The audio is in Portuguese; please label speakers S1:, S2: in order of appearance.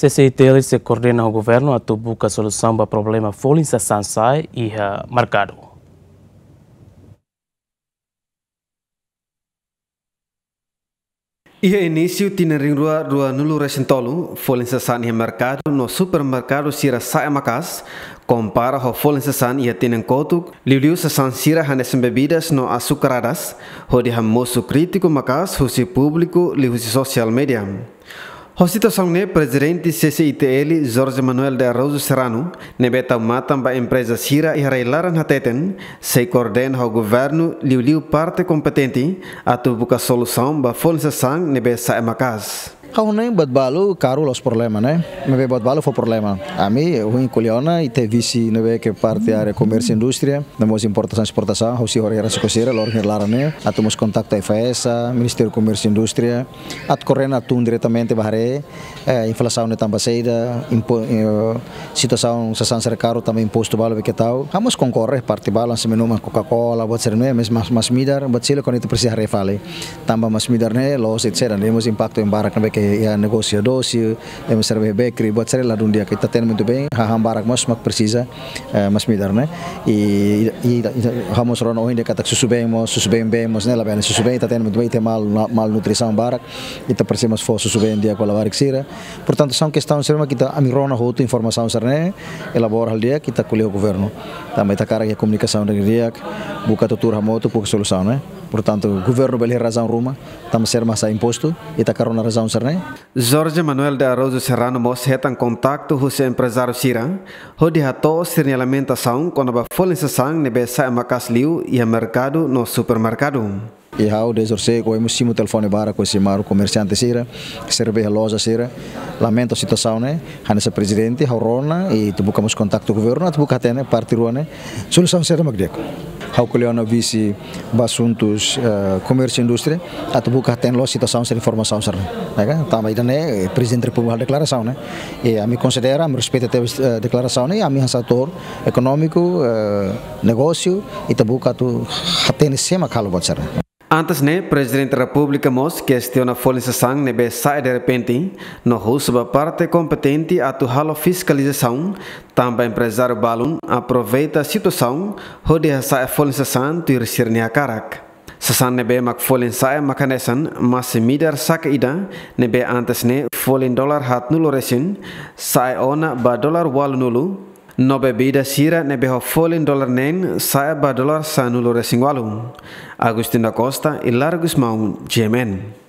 S1: CCI se coordena ao governo a busca solução para o problema Folinsa Sansai e uh, eh, Mercado. a é início tina ringrua rua nulu resentolu, folensa san ia mercado no supermercado sira saia macas, compara ho folensa san e tinen kotuk, de sasan sira hanesan bebidas no açucaradas, ho dihamoso crítico macas, o público, o social media. Josito o presidente CCITL Jorge Manuel de Araújo Serrano, nebeta a empresa Sira e Railaran Hateten, se coordena ao governo liu liu parte competente a tubuca solução ba fonsa sang nebesa emacas.
S2: há um nem balu karu os problemas né me vê badbalo foi problema a mim ruim colhona e teve se não vê que parte área comércio indústria temos importação exportação ou se horar se coseira lor lara né atamos contacto a FAESA Ministério comércio e indústria at correndo atun diretamente barre eh, inflação não também seida impo, eh, situação sasan caro também imposto balo que tal vamos concorrer parte balo se menuma Coca-Cola buat ser né mas mas midar buat sila quando itu persih refale tambah mas midar né los etc temos impacto em barak ke ya negócio doce, é uma cerveja bakery, boa cerveja lá de um dia que está tendo muito bem, a hambarak mas mas precisa, mas me dar, né? E e vamos rolar ainda que está susu bem, mas susu bem bem, mas nela está tendo muito bem, tem mal mal nutrição barak, e está parecendo mas for susu bem dia com a barak Portanto, são questões que está a mirona outra informação cerné, elabora al dia que está com o governo. Também está cara que a comunicação do dia, busca tudo ramoto, pouca solução, né? Portanto, o governo bela razão ruma, estamos a ser massa imposto, e está carona razão cerné né?
S1: Jorge Manuel de Araújo Serrano mos retan com huse empresário Sira, hodi hato sirnialamentação quando ba folha sesang nebesa amakas liu e mercado no supermercado.
S2: E há o sorse ko o simu telefone bara ko simaru comerciante sira, cerveja loja sira. Lamento a situação, né? Hanessa é presidente, rona, e tu buscamos contacto governo, tu busca tene né? parte ruane. Né? Solução sira magdeko. Haukuliano visi basuntus uh, eh, komersi industri tem buka tenlo situação ser informação ser né também né presidente republicano declaração né e a mim considera me respeita eh, a declaração né a mim setor econômico uh, negócio e tabuca tu hatene sema kalau bacana
S1: Antes ne presidente republika República mos questiona folensasang nebe sai de repente no russo parte kompetenti a halo fiscalização também empresário balun aproveita a situação rodeia sai folensasang tu irsir karak. Sasan nebe mak folen sae makanesan mas midar saka ida e nebe antes ne folen dolar hat nulo resin sae ona ba dolar wal nulu Nobe bida sira ne beho folin dolar nen saeba dolar sanulo resingwalum. Agustin da Costa ilargus Largus Maum,